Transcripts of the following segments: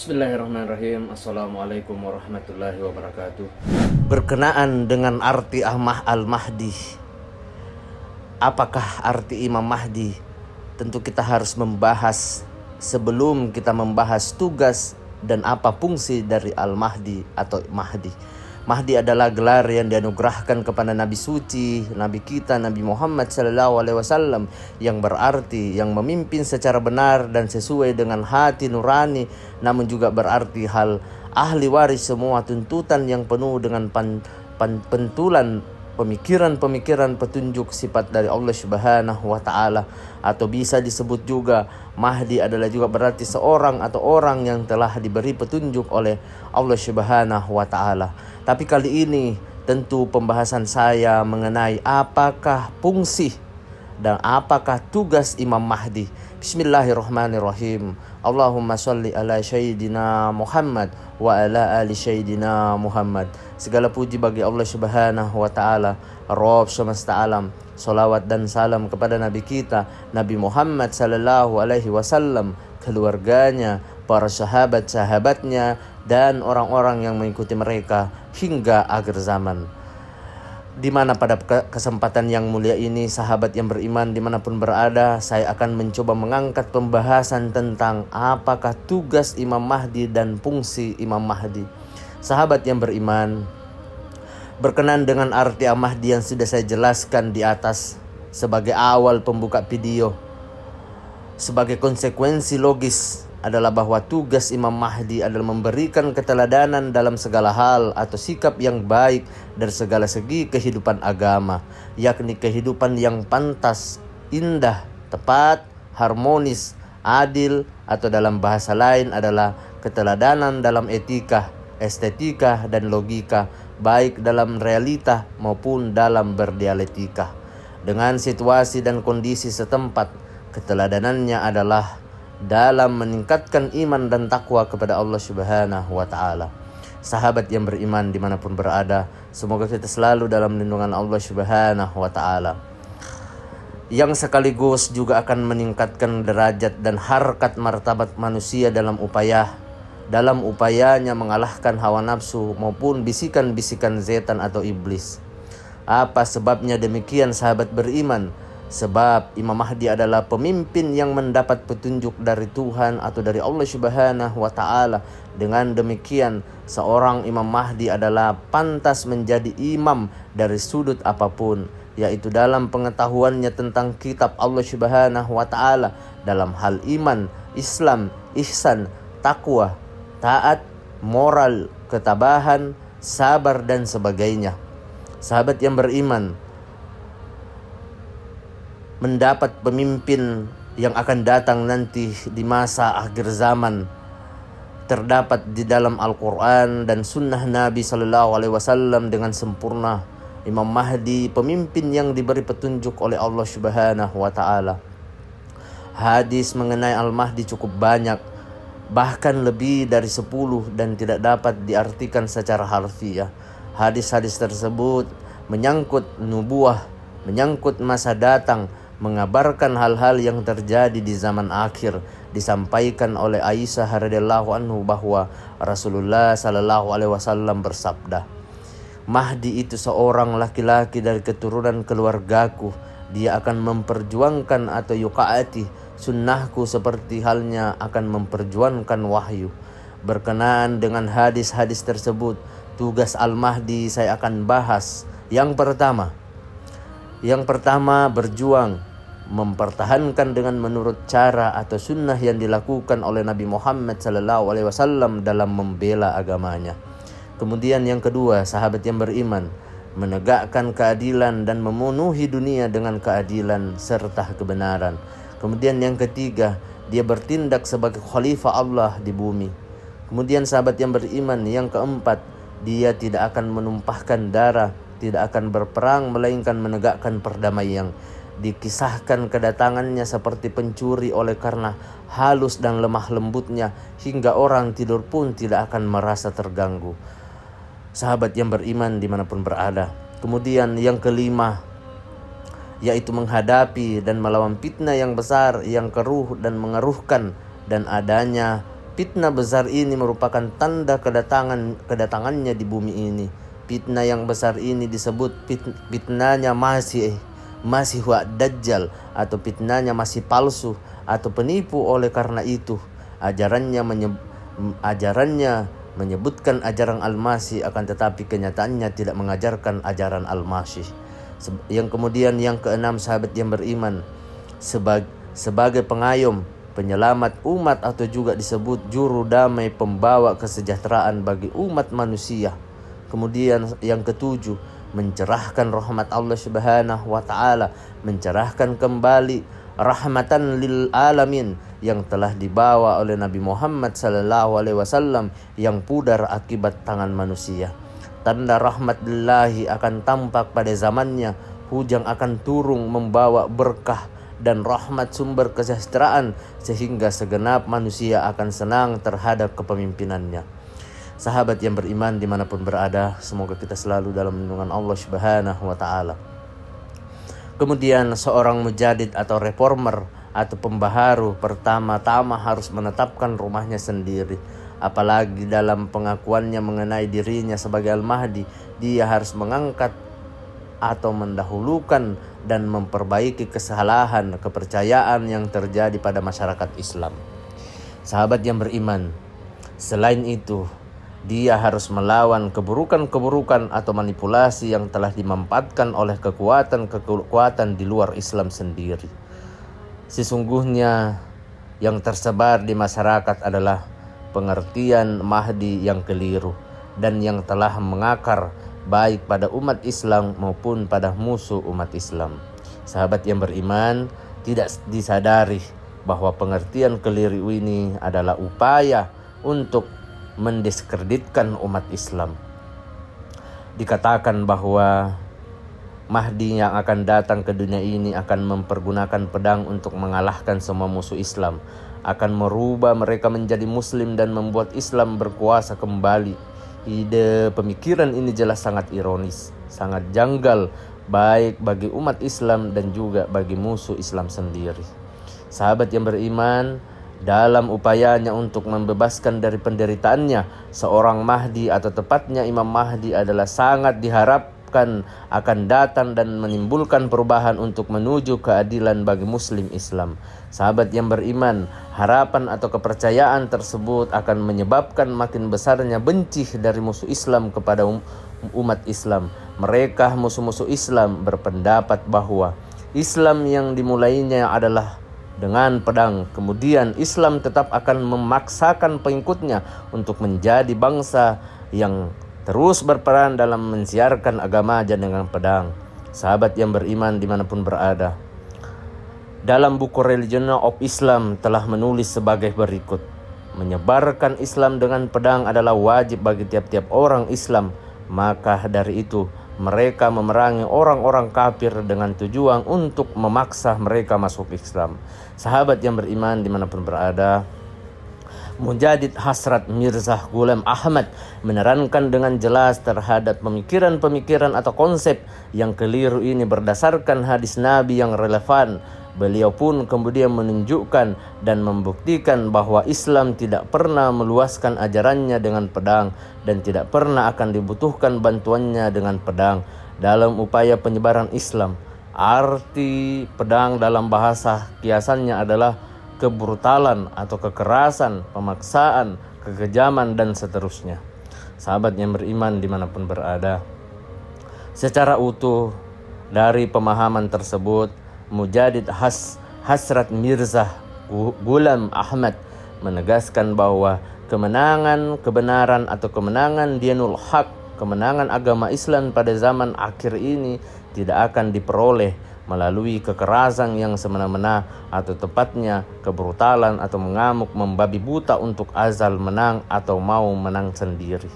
Bismillahirrahmanirrahim Assalamualaikum warahmatullahi wabarakatuh Berkenaan dengan arti Ahmad Al-Mahdi Apakah arti Imam Mahdi? Tentu kita harus membahas sebelum kita membahas tugas dan apa fungsi dari Al-Mahdi atau Mahdi. Mahdi adalah gelar yang dianugerahkan kepada Nabi Suci, Nabi kita, Nabi Muhammad Sallallahu Alaihi Wasallam yang berarti yang memimpin secara benar dan sesuai dengan hati nurani, namun juga berarti hal ahli waris semua tuntutan yang penuh dengan pan, pan, pentulan pemikiran-pemikiran petunjuk sifat dari Allah Subhanahu wa taala atau bisa disebut juga Mahdi adalah juga berarti seorang atau orang yang telah diberi petunjuk oleh Allah Subhanahu wa taala. Tapi kali ini tentu pembahasan saya mengenai apakah fungsi dan apakah tugas Imam Mahdi. Bismillahirrahmanirrahim. Allahumma salli ala Sayyidina Muhammad wa ala ali Sayyidina Muhammad. Segala puji bagi Allah Subhanahu wa taala, Rabb semesta alam. Salawat dan salam kepada nabi kita Nabi Muhammad sallallahu alaihi wasallam, keluarganya, para sahabat-sahabatnya dan orang-orang yang mengikuti mereka hingga akhir zaman. Di mana pada kesempatan yang mulia ini sahabat yang beriman dimanapun berada saya akan mencoba mengangkat pembahasan tentang apakah tugas Imam Mahdi dan fungsi Imam Mahdi. Sahabat yang beriman, berkenan dengan arti Imam mahdi yang sudah saya jelaskan di atas sebagai awal pembuka video sebagai konsekuensi logis adalah bahwa tugas Imam Mahdi adalah memberikan keteladanan dalam segala hal atau sikap yang baik dari segala segi kehidupan agama, yakni kehidupan yang pantas, indah, tepat, harmonis, adil, atau dalam bahasa lain adalah keteladanan dalam etika, estetika, dan logika, baik dalam realita maupun dalam berdialektika. Dengan situasi dan kondisi setempat, keteladanannya adalah dalam meningkatkan iman dan takwa kepada Allah Subhanahu wa taala. Sahabat yang beriman dimanapun berada, semoga kita selalu dalam lindungan Allah Subhanahu wa taala. Yang sekaligus juga akan meningkatkan derajat dan harkat martabat manusia dalam upaya dalam upayanya mengalahkan hawa nafsu maupun bisikan-bisikan zetan atau iblis. Apa sebabnya demikian sahabat beriman? Sebab Imam Mahdi adalah pemimpin yang mendapat petunjuk dari Tuhan atau dari Allah Subhanahu wa taala. Dengan demikian, seorang Imam Mahdi adalah pantas menjadi imam dari sudut apapun, yaitu dalam pengetahuannya tentang kitab Allah Subhanahu wa taala dalam hal iman, Islam, ihsan, takwa, taat, moral, ketabahan, sabar dan sebagainya. Sahabat yang beriman, mendapat pemimpin yang akan datang nanti di masa akhir zaman terdapat di dalam Al-Quran dan sunnah Nabi Sallallahu Alaihi Wasallam dengan sempurna Imam Mahdi pemimpin yang diberi petunjuk oleh Allah Subhanahu Wa Taala hadis mengenai Al-Mahdi cukup banyak bahkan lebih dari 10 dan tidak dapat diartikan secara harfiah hadis-hadis tersebut menyangkut nubuah menyangkut masa datang mengabarkan hal-hal yang terjadi di zaman akhir disampaikan oleh Aisyah radhiyallahu anhu bahwa Rasulullah shallallahu alaihi wasallam bersabda Mahdi itu seorang laki-laki dari keturunan keluargaku dia akan memperjuangkan atau yukaati sunnahku seperti halnya akan memperjuangkan wahyu berkenaan dengan hadis-hadis tersebut tugas Al-Mahdi saya akan bahas yang pertama yang pertama berjuang mempertahankan dengan menurut cara atau sunnah yang dilakukan oleh Nabi Muhammad Sallallahu Alaihi Wasallam dalam membela agamanya. Kemudian yang kedua, sahabat yang beriman menegakkan keadilan dan memenuhi dunia dengan keadilan serta kebenaran. Kemudian yang ketiga, dia bertindak sebagai khalifah Allah di bumi. Kemudian sahabat yang beriman yang keempat, dia tidak akan menumpahkan darah, tidak akan berperang melainkan menegakkan perdamaian Dikisahkan kedatangannya seperti pencuri oleh karena halus dan lemah lembutnya hingga orang tidur pun tidak akan merasa terganggu. Sahabat yang beriman dimanapun berada. Kemudian yang kelima yaitu menghadapi dan melawan fitnah yang besar yang keruh dan mengeruhkan dan adanya fitnah besar ini merupakan tanda kedatangan kedatangannya di bumi ini. Fitnah yang besar ini disebut fitnahnya masih masih wa dajjal atau fitnahnya masih palsu atau penipu oleh karena itu ajarannya menyeb- ajarannya menyebutkan ajaran Al-Masih akan tetapi kenyataannya tidak mengajarkan ajaran Al-Masih. Yang kemudian yang keenam sahabat yang beriman sebagai, sebagai pengayom, penyelamat umat atau juga disebut juru damai pembawa kesejahteraan bagi umat manusia. Kemudian yang ketujuh mencerahkan rahmat Allah Subhanahu wa taala, mencerahkan kembali rahmatan lil alamin yang telah dibawa oleh Nabi Muhammad sallallahu alaihi wasallam yang pudar akibat tangan manusia. Tanda rahmat Allahi akan tampak pada zamannya, hujan akan turun membawa berkah dan rahmat sumber kesejahteraan sehingga segenap manusia akan senang terhadap kepemimpinannya sahabat yang beriman dimanapun berada. Semoga kita selalu dalam lindungan Allah Subhanahu wa Ta'ala. Kemudian seorang mujadid atau reformer atau pembaharu pertama-tama harus menetapkan rumahnya sendiri. Apalagi dalam pengakuannya mengenai dirinya sebagai Al-Mahdi, dia harus mengangkat atau mendahulukan dan memperbaiki kesalahan kepercayaan yang terjadi pada masyarakat Islam. Sahabat yang beriman, selain itu, dia harus melawan keburukan-keburukan atau manipulasi yang telah dimampatkan oleh kekuatan-kekuatan di luar Islam sendiri. Sesungguhnya yang tersebar di masyarakat adalah pengertian Mahdi yang keliru dan yang telah mengakar baik pada umat Islam maupun pada musuh umat Islam. Sahabat yang beriman tidak disadari bahwa pengertian keliru ini adalah upaya untuk mendiskreditkan umat Islam. Dikatakan bahwa Mahdi yang akan datang ke dunia ini akan mempergunakan pedang untuk mengalahkan semua musuh Islam, akan merubah mereka menjadi Muslim dan membuat Islam berkuasa kembali. Ide pemikiran ini jelas sangat ironis, sangat janggal, baik bagi umat Islam dan juga bagi musuh Islam sendiri. Sahabat yang beriman, dalam upayanya untuk membebaskan dari penderitaannya, seorang Mahdi atau tepatnya Imam Mahdi adalah sangat diharapkan akan datang dan menimbulkan perubahan untuk menuju keadilan bagi muslim Islam. Sahabat yang beriman, harapan atau kepercayaan tersebut akan menyebabkan makin besarnya benci dari musuh Islam kepada um umat Islam. Mereka musuh-musuh Islam berpendapat bahwa Islam yang dimulainya adalah dengan pedang. Kemudian Islam tetap akan memaksakan pengikutnya untuk menjadi bangsa yang terus berperan dalam mensiarkan agama aja dengan pedang. Sahabat yang beriman dimanapun berada. Dalam buku Religion of Islam telah menulis sebagai berikut. Menyebarkan Islam dengan pedang adalah wajib bagi tiap-tiap orang Islam. Maka dari itu, mereka memerangi orang-orang kafir dengan tujuan untuk memaksa mereka masuk Islam. Sahabat yang beriman dimanapun berada, Mujadid Hasrat Mirza Ghulam Ahmad menerangkan dengan jelas terhadap pemikiran-pemikiran atau konsep yang keliru ini berdasarkan hadis Nabi yang relevan Beliau pun kemudian menunjukkan dan membuktikan bahwa Islam tidak pernah meluaskan ajarannya dengan pedang dan tidak pernah akan dibutuhkan bantuannya dengan pedang dalam upaya penyebaran Islam. Arti pedang dalam bahasa kiasannya adalah kebrutalan atau kekerasan, pemaksaan, kekejaman, dan seterusnya. Sahabat yang beriman dimanapun berada. Secara utuh dari pemahaman tersebut, Mujadid Has Hasrat Mirza Gulam Ahmad menegaskan bahwa kemenangan kebenaran atau kemenangan Dianul Haq, kemenangan agama Islam pada zaman akhir ini tidak akan diperoleh melalui kekerasan yang semena-mena atau tepatnya kebrutalan atau mengamuk membabi buta untuk azal menang atau mau menang sendiri.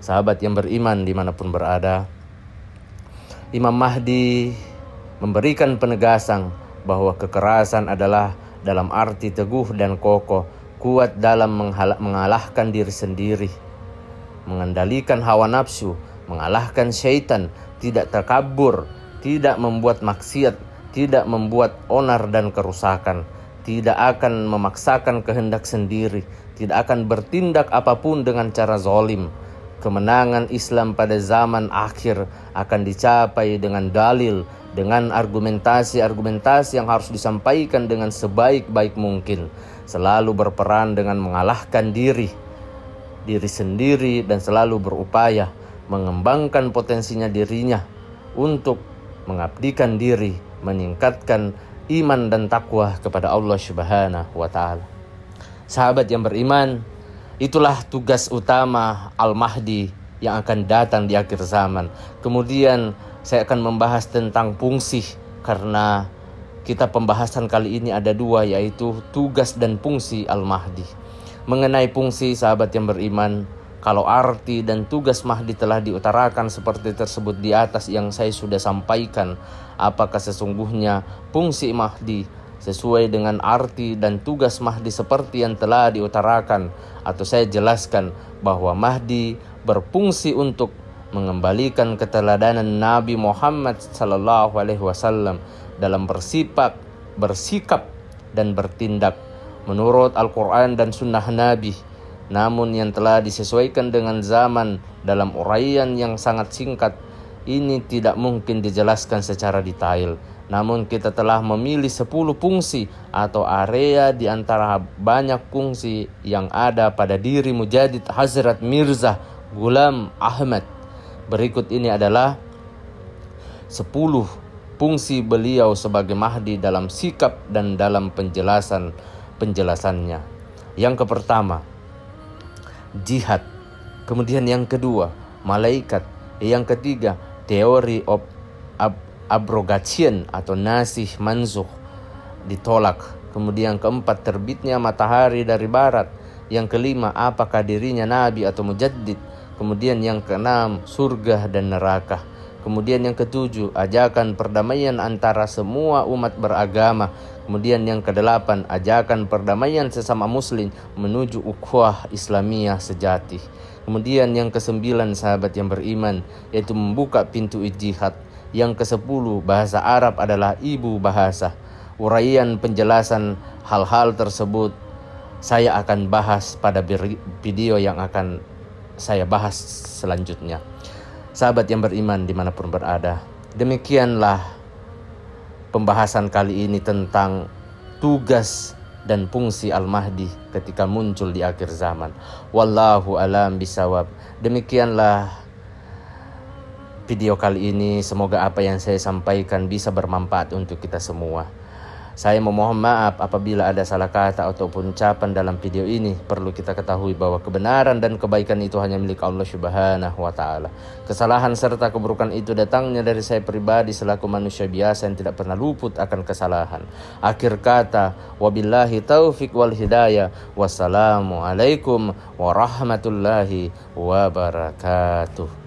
Sahabat yang beriman dimanapun berada, Imam Mahdi memberikan penegasan bahwa kekerasan adalah dalam arti teguh dan kokoh, kuat dalam mengalahkan diri sendiri, mengendalikan hawa nafsu, mengalahkan syaitan, tidak terkabur, tidak membuat maksiat, tidak membuat onar dan kerusakan, tidak akan memaksakan kehendak sendiri, tidak akan bertindak apapun dengan cara zolim. Kemenangan Islam pada zaman akhir akan dicapai dengan dalil dengan argumentasi-argumentasi yang harus disampaikan dengan sebaik-baik mungkin, selalu berperan dengan mengalahkan diri, diri sendiri, dan selalu berupaya mengembangkan potensinya dirinya untuk mengabdikan diri, meningkatkan iman dan takwa kepada Allah Subhanahu wa Ta'ala. Sahabat yang beriman, itulah tugas utama Al-Mahdi yang akan datang di akhir zaman. Kemudian saya akan membahas tentang fungsi karena kita pembahasan kali ini ada dua yaitu tugas dan fungsi Al-Mahdi. Mengenai fungsi sahabat yang beriman, kalau arti dan tugas Mahdi telah diutarakan seperti tersebut di atas yang saya sudah sampaikan, apakah sesungguhnya fungsi Mahdi sesuai dengan arti dan tugas Mahdi seperti yang telah diutarakan atau saya jelaskan bahwa Mahdi berfungsi untuk mengembalikan keteladanan Nabi Muhammad Sallallahu Alaihi Wasallam dalam bersifat, bersikap, dan bertindak menurut Al-Quran dan Sunnah Nabi, namun yang telah disesuaikan dengan zaman dalam uraian yang sangat singkat ini tidak mungkin dijelaskan secara detail. Namun kita telah memilih 10 fungsi atau area di antara banyak fungsi yang ada pada diri Mujadid Hazrat Mirza Gulam Ahmad. Berikut ini adalah 10 fungsi beliau sebagai Mahdi dalam sikap dan dalam penjelasan penjelasannya. Yang pertama, jihad. Kemudian yang kedua, malaikat. Yang ketiga, teori of ab abrogation atau nasih manzuh ditolak. Kemudian keempat terbitnya matahari dari barat. Yang kelima apakah dirinya nabi atau mujaddid. Kemudian yang keenam, surga dan neraka. Kemudian yang ketujuh, ajakan perdamaian antara semua umat beragama. Kemudian yang kedelapan, ajakan perdamaian sesama muslim menuju ukhuwah Islamiyah sejati. Kemudian yang kesembilan, sahabat yang beriman, yaitu membuka pintu jihad. Yang kesepuluh, bahasa Arab adalah ibu bahasa. Uraian penjelasan hal-hal tersebut saya akan bahas pada video yang akan saya bahas selanjutnya. Sahabat yang beriman dimanapun berada, demikianlah pembahasan kali ini tentang tugas dan fungsi Al-Mahdi ketika muncul di akhir zaman. Wallahu alam bisawab. Demikianlah video kali ini. Semoga apa yang saya sampaikan bisa bermanfaat untuk kita semua. Saya memohon maaf apabila ada salah kata ataupun ucapan dalam video ini. Perlu kita ketahui bahwa kebenaran dan kebaikan itu hanya milik Allah Subhanahu wa taala. Kesalahan serta keburukan itu datangnya dari saya pribadi selaku manusia biasa yang tidak pernah luput akan kesalahan. Akhir kata, wabillahi taufik wal hidayah. Wassalamualaikum warahmatullahi wabarakatuh.